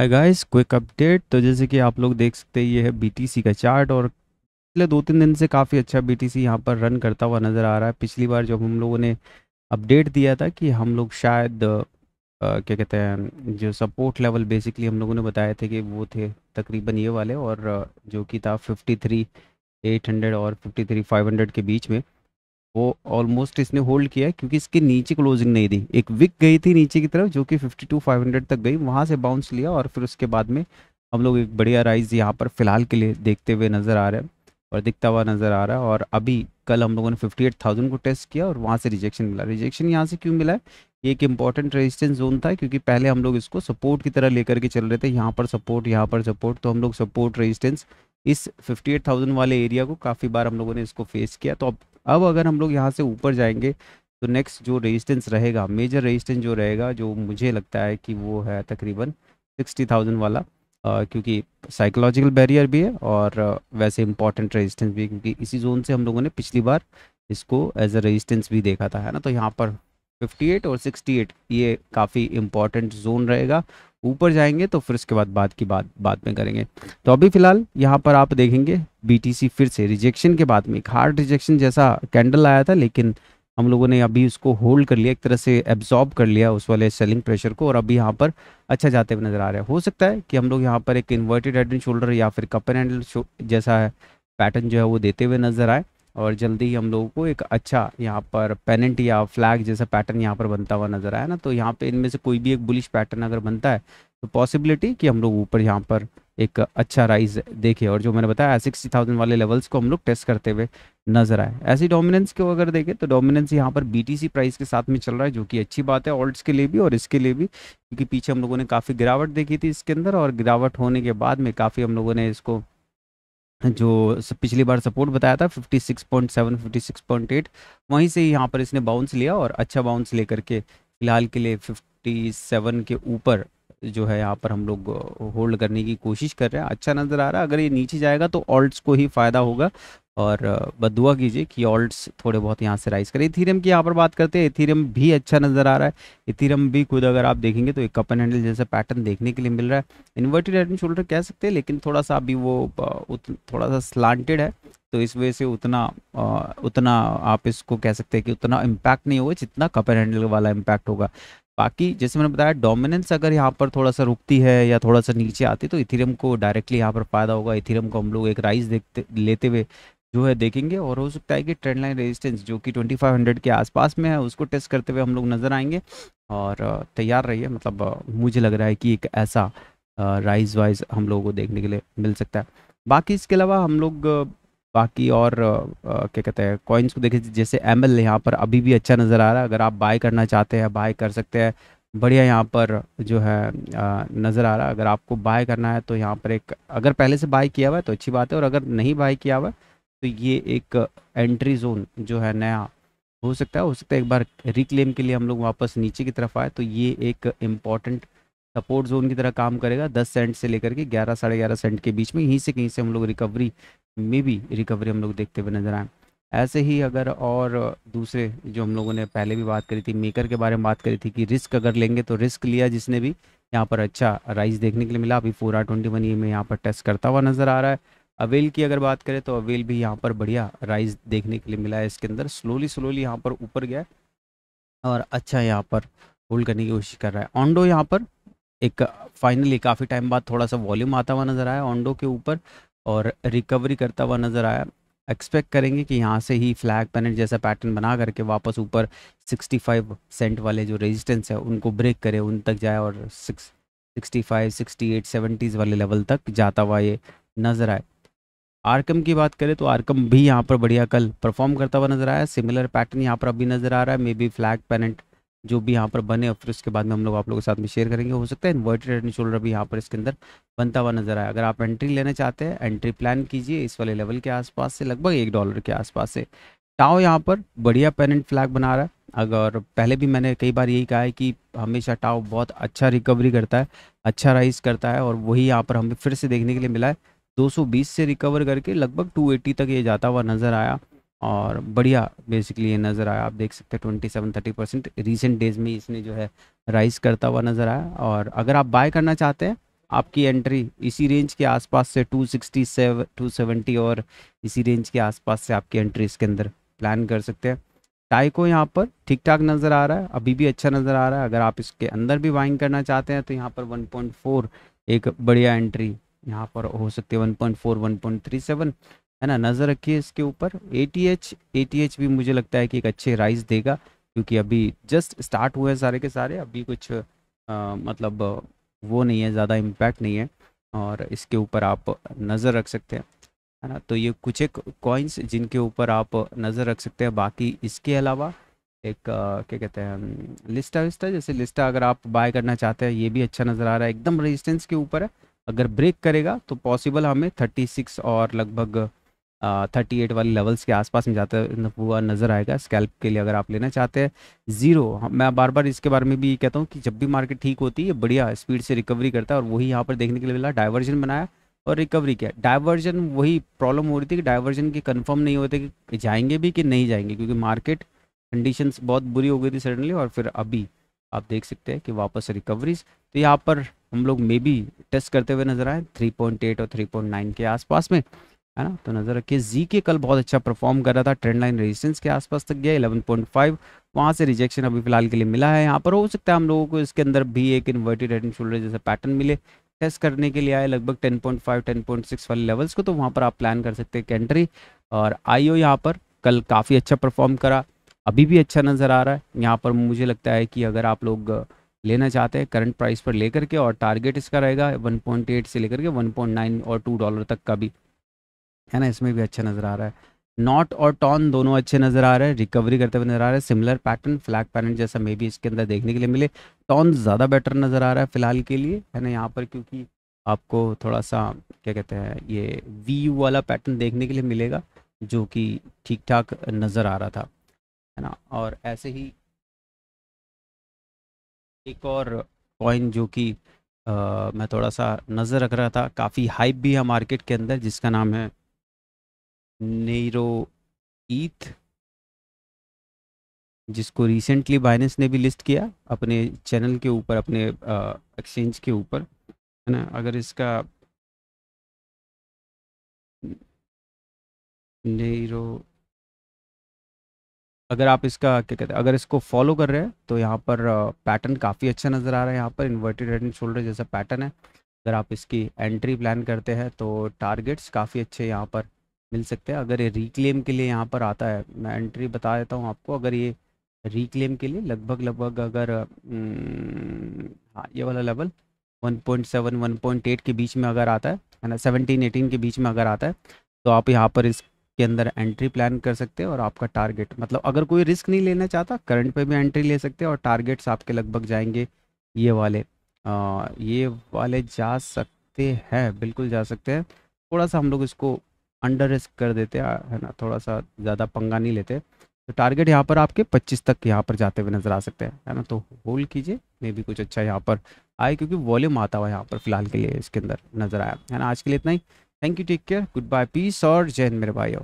hi guys quick update तो जैसे कि आप लोग देख सकते हैं ये है बीटीसी का चार्ट और पिछले दो तीन दिन से काफ़ी अच्छा बीटीसी यहाँ पर रन करता हुआ नज़र आ रहा है पिछली बार जब हम लोगों ने अपडेट दिया था कि हम लोग शायद आ, क्या कहते हैं जो सपोर्ट लेवल बेसिकली हम लोगों ने बताए थे कि वो थे तकरीबन ये वाले और जो कि था फिफ्टी थ्री एट हंड्रेड और फिफ्टी थ्री फाइव हंड्रेड के बीच में वो ऑलमोस्ट इसने होल्ड किया क्योंकि इसके नीचे क्लोजिंग नहीं दी एक विक गई थी नीचे की तरफ जो कि फाइव हंड्रेड तक गई वहाँ से बाउंस लिया और फिर उसके बाद में हम लोग एक बढ़िया राइज यहाँ पर फिलहाल के लिए देखते हुए नज़र आ रहे हैं और दिखता हुआ नज़र आ रहा है और अभी कल हम लोगों ने 58,000 को टेस्ट किया और वहाँ से रिजेक्शन मिला रिजेक्शन यहाँ से क्यों मिला है ये एक इंपॉर्टेंट रेजिस्टेंस जोन था क्योंकि पहले हम लोग इसको सपोर्ट की तरह लेकर के चल रहे थे यहाँ पर सपोर्ट यहाँ पर सपोर्ट तो हम लोग सपोर्ट रेजिस्टेंस इस 58,000 वाले एरिया को काफ़ी बार हम लोगों ने इसको फेस किया तो अब अब अगर हम लोग यहाँ से ऊपर जाएंगे तो नेक्स्ट जो रेजिस्टेंस रहेगा मेजर रेजिस्टेंस जो रहेगा जो मुझे लगता है कि वो है तकरीबन सिक्सटी थाउजेंड वाला आ, क्योंकि साइकोलॉजिकल बैरियर भी है और वैसे इंपॉर्टेंट रेजिस्टेंस भी है क्योंकि इसी जोन से हम लोगों ने पिछली बार इसको एज अ रेजिस्टेंस भी देखा था है ना तो यहाँ पर 58 और 68 ये काफ़ी इम्पॉर्टेंट जोन रहेगा ऊपर जाएंगे तो फिर उसके बाद बाद की बात बाद में करेंगे तो अभी फिलहाल यहाँ पर आप देखेंगे बीटीसी फिर से रिजेक्शन के बाद में एक हार्ड रिजेक्शन जैसा कैंडल आया था लेकिन हम लोगों ने अभी उसको होल्ड कर लिया एक तरह से एब्जॉर्ब कर लिया उस वाले सेलिंग प्रेशर को और अभी यहाँ पर अच्छा जाते हुए नज़र आ रहा है हो सकता है कि हम लोग यहाँ पर एक इन्वर्टेड हेड एंड शोल्डर या फिर कपर एंड हैंडल जैसा पैटर्न जो है वो देते हुए नज़र आए और जल्दी ही हम लोगों को एक अच्छा यहाँ पर पेनेंट या फ्लैग जैसा पैटर्न यहाँ पर बनता हुआ नजर आया ना तो यहाँ पे इनमें से कोई भी एक बुलिश पैटर्न अगर बनता है तो पॉसिबिलिटी कि हम लोग ऊपर यहाँ पर एक अच्छा राइज देखे और जो मैंने बताया सिक्सटी थाउजेंड वाले लेवल्स को हम लोग टेस्ट करते हुए नजर आए ऐसी डोमिनेंस को अगर देखें तो डोमिनेंस यहाँ पर बीटीसी प्राइस के साथ में चल रहा है जो कि अच्छी बात है ऑल्ट्स के लिए भी और इसके लिए भी क्योंकि पीछे हम लोगों ने काफ़ी गिरावट देखी थी इसके अंदर और गिरावट होने के बाद में काफ़ी हम लोगों ने इसको जो पिछली बार सपोर्ट बताया था 56.7 56.8 वहीं से यहाँ पर इसने बाउंस लिया और अच्छा बाउंस ले करके फिलहाल के लिए 57 के ऊपर जो है यहाँ पर हम लोग होल्ड करने की कोशिश कर रहे हैं अच्छा नज़र आ रहा है अगर ये नीचे जाएगा तो ऑल्ट को ही फ़ायदा होगा और बदुआ कीजिए कि ऑल्ट्स थोड़े बहुत यहाँ से राइज करें इथीरियम की यहाँ पर बात करते हैं इथीरियम भी अच्छा नज़र आ रहा है इथीरियम भी खुद अगर आप देखेंगे तो एक एंड हैंडल जैसा पैटर्न देखने के लिए मिल रहा है इन्वर्टेड हेड एंड शोल्डर कह सकते हैं लेकिन थोड़ा सा अभी वो थोड़ा सा स्लांटेड है तो इस वजह से उतना उतना आप इसको कह सकते हैं कि उतना इम्पैक्ट नहीं होगा जितना कप एंड हैंडल वाला इम्पैक्ट होगा बाकी जैसे मैंने बताया डोमिनेंस अगर यहाँ पर थोड़ा सा रुकती है या थोड़ा सा नीचे आती तो इथेरियम को डायरेक्टली यहाँ पर फायदा होगा इथेरियम को हम लोग एक राइज देखते लेते हुए जो है देखेंगे और हो सकता है कि ट्रेंड लाइन रेजिस्टेंस जो कि 2500 के आसपास में है उसको टेस्ट करते हुए हम लोग नज़र आएंगे और तैयार रहिए मतलब मुझे लग रहा है कि एक ऐसा राइज वाइज हम लोगों को देखने के लिए मिल सकता है बाकी इसके अलावा हम लोग बाकी और क्या कहते हैं कॉइन्स को देखें जैसे एम एल यहाँ पर अभी भी अच्छा नज़र आ रहा है अगर आप बाय करना चाहते हैं बाय कर सकते हैं बढ़िया यहाँ पर जो है नज़र आ रहा है अगर आपको बाय करना है तो यहाँ पर एक अगर पहले से बाय किया हुआ है तो अच्छी बात है और अगर नहीं बाय किया हुआ है तो ये एक एंट्री जोन जो है नया हो सकता है हो सकता है एक बार रिक्लेम के लिए हम लोग वापस नीचे की तरफ आए तो ये एक इम्पॉर्टेंट सपोर्ट जोन की तरह काम करेगा दस सेंट से लेकर के ग्यारह साढ़े ग्यारह सेंट के बीच में यहीं से कहीं से हम लोग रिकवरी में भी रिकवरी हम लोग देखते हुए नजर आए ऐसे ही अगर और दूसरे जो हम लोगों ने पहले भी बात करी थी मेकर के बारे में बात करी थी कि रिस्क अगर लेंगे तो रिस्क लिया जिसने भी यहाँ पर अच्छा राइस देखने के लिए मिला अभी फोर आर ट्वेंटी वन ये में यहाँ पर टेस्ट करता हुआ नजर आ रहा है अवेल की अगर बात करें तो अवेल भी यहाँ पर बढ़िया राइज देखने के लिए मिला है इसके अंदर स्लोली स्लोली यहाँ पर ऊपर गया और अच्छा यहाँ पर होल्ड करने की कोशिश कर रहा है ऑनडो यहाँ पर एक फाइनली काफ़ी टाइम बाद थोड़ा सा वॉल्यूम आता हुआ नज़र आया ऑनडो के ऊपर और रिकवरी करता हुआ नज़र आया एक्सपेक्ट करेंगे कि यहाँ से ही फ्लैग पैनल जैसा पैटर्न बना करके वापस ऊपर 65 सेंट वाले जो रेजिस्टेंस है उनको ब्रेक करे उन तक जाए और six sixty five sixty eight seventies वाले लेवल तक जाता हुआ ये नज़र आए आरकम की बात करें तो आरकम भी यहाँ पर बढ़िया कल परफॉर्म करता हुआ नजर आया सिमिलर पैटर्न यहाँ पर अभी नजर आ रहा है मे बी फ्लैग पेनेंट जो भी यहाँ पर बने और फिर उसके बाद में हम लोग आप लोगों के साथ में शेयर करेंगे हो सकता है इन्वर्टेड एंड शोल्डर भी यहाँ पर इसके अंदर बनता हुआ नजर आया अगर आप एंट्री लेना चाहते हैं एंट्री प्लान कीजिए इस वाले लेवल के आसपास से लगभग एक डॉलर के आसपास से टाओ यहाँ पर बढ़िया पेनेंट फ्लैग बना रहा है अगर पहले भी मैंने कई बार यही कहा है कि हमेशा टाओ बहुत अच्छा रिकवरी करता है अच्छा राइज करता है और वही यहाँ पर हमें फिर से देखने के लिए मिला है 220 से रिकवर करके लगभग 280 तक ये जाता हुआ नज़र आया और बढ़िया बेसिकली ये नज़र आया आप देख सकते हैं twenty seven thirty percent recent days में इसने जो है राइस करता हुआ नज़र आया और अगर आप बाय करना चाहते हैं आपकी एंट्री इसी रेंज के आसपास से 267 270 और इसी रेंज के आसपास से आपकी एंट्री इसके अंदर प्लान कर सकते हैं टाई को यहाँ पर ठीक ठाक नज़र आ रहा है अभी भी अच्छा नज़र आ रहा है अगर आप इसके अंदर भी बाइंग करना चाहते हैं तो यहाँ पर 1.4 एक बढ़िया एंट्री यहाँ पर हो सकते one point four one point three seven है ना नज़र रखिए इसके ऊपर एच एच भी मुझे लगता है कि एक अच्छे राइस देगा क्योंकि अभी जस्ट स्टार्ट हुए सारे के सारे अभी कुछ आ, मतलब वो नहीं है ज़्यादा इम्पैक्ट नहीं है और इसके ऊपर आप नज़र रख सकते हैं है ना तो ये कुछ एक कॉइन्स जिनके ऊपर आप नज़र रख सकते हैं बाकी इसके अलावा एक आ, क्या कहते हैं लिस्टा विस्टा जैसे लिस्टा अगर आप बाय करना चाहते हैं ये भी अच्छा नज़र आ रहा है एकदम रेजिस्टेंस के ऊपर है अगर ब्रेक करेगा तो पॉसिबल हमें 36 और लगभग थर्टी एट वाले लेवल्स के आसपास में जाता हुआ नज़र आएगा स्कैल्प के लिए अगर आप लेना चाहते हैं ज़ीरो मैं बार बार इसके बारे में भी कहता हूँ कि जब भी मार्केट ठीक होती है बढ़िया स्पीड से रिकवरी करता है और वही यहाँ पर देखने के लिए मिला डाइवर्जन बनाया और रिकवरी किया डाइवर्जन वही प्रॉब्लम हो रही थी कि डाइवर्जन के कन्फर्म नहीं होते कि जाएंगे भी कि नहीं जाएंगे क्योंकि मार्केट कंडीशन बहुत बुरी हो गई थी सडनली और फिर अभी आप देख सकते हैं कि वापस रिकवरीज तो यहाँ पर हम लोग मे बी टेस्ट करते हुए नजर आए 3.8 और 3.9 के आसपास में है ना तो नजर रखिए जी के कल बहुत अच्छा परफॉर्म कर रहा था ट्रेंड लाइन रेजिस्टेंस के आसपास तक गया 11.5 वहाँ से रिजेक्शन अभी फिलहाल के लिए मिला है यहाँ पर हो सकता है हम लोगों को इसके अंदर भी एक इन्वर्टेड हेड एंड शोल्डर जैसा पैटर्न मिले टेस्ट करने के लिए आए लगभग 10.5 10.6 वाले लेवल्स को तो वहाँ पर आप प्लान कर सकते हैं एंट्री और आईओ यहाँ पर कल काफ़ी अच्छा परफॉर्म करा अभी भी अच्छा नज़र आ रहा है यहाँ पर मुझे लगता है कि अगर आप लोग लेना चाहते हैं करंट प्राइस पर लेकर के और टारगेट इसका रहेगा 1.8 से लेकर के 1.9 और 2 डॉलर तक का भी है ना इसमें भी अच्छा नज़र आ रहा है नॉट और टॉन दोनों अच्छे नज़र आ रहे हैं रिकवरी करते हुए नज़र आ रहे हैं सिमिलर पैटर्न फ्लैग पैटर्न जैसा मे भी इसके अंदर देखने के लिए मिले टॉन ज़्यादा बेटर नज़र आ रहा है फिलहाल के लिए है ना यहाँ पर क्योंकि आपको थोड़ा सा क्या कहते हैं ये वी वाला पैटर्न देखने के लिए मिलेगा जो कि ठीक ठाक नज़र आ रहा था है ना और ऐसे ही एक और कॉइन जो कि मैं थोड़ा सा नज़र रख रहा था काफ़ी हाइप भी है मार्केट के अंदर जिसका नाम है नेरो ईथ जिसको रिसेंटली बाइनेंस ने भी लिस्ट किया अपने चैनल के ऊपर अपने एक्सचेंज के ऊपर है ना अगर इसका नेरो अगर आप इसका क्या कहते हैं अगर इसको फॉलो कर रहे हैं तो यहाँ पर पैटर्न काफ़ी अच्छा नज़र आ रहा है यहाँ पर इन्वर्टेड हेड एंड शोल्डर जैसा पैटर्न है अगर आप इसकी एंट्री प्लान करते हैं तो टारगेट्स काफ़ी अच्छे यहाँ पर मिल सकते हैं अगर ये रिक्लेम के लिए यहाँ पर आता है मैं एंट्री बता देता हूँ आपको अगर ये रिक्लेम के लिए लगभग लगभग अगर हम्म, हाँ ये वाला लेवल 1.7 1.8 के बीच में अगर आता है है ना 17 18 के बीच में अगर आता है तो आप यहाँ पर इस के अंदर एंट्री प्लान कर सकते हैं और आपका टारगेट मतलब अगर कोई रिस्क नहीं लेना चाहता करंट पे भी एंट्री ले सकते हैं और टारगेट्स आपके लगभग जाएंगे ये वाले आ, ये वाले जा सकते हैं बिल्कुल जा सकते हैं थोड़ा सा हम लोग इसको अंडर रिस्क कर देते हैं है ना थोड़ा सा ज़्यादा पंगा नहीं लेते तो टारगेट यहाँ पर आपके 25 तक यहाँ पर जाते हुए नज़र आ सकते हैं है ना तो होल्ड कीजिए मे भी कुछ अच्छा यहाँ पर आए क्योंकि वॉल्यूम आता हुआ यहाँ पर फिलहाल के लिए इसके अंदर नज़र आया है ना आज के लिए इतना ही thank you take care goodbye peace और जय हिंद मेरे भाई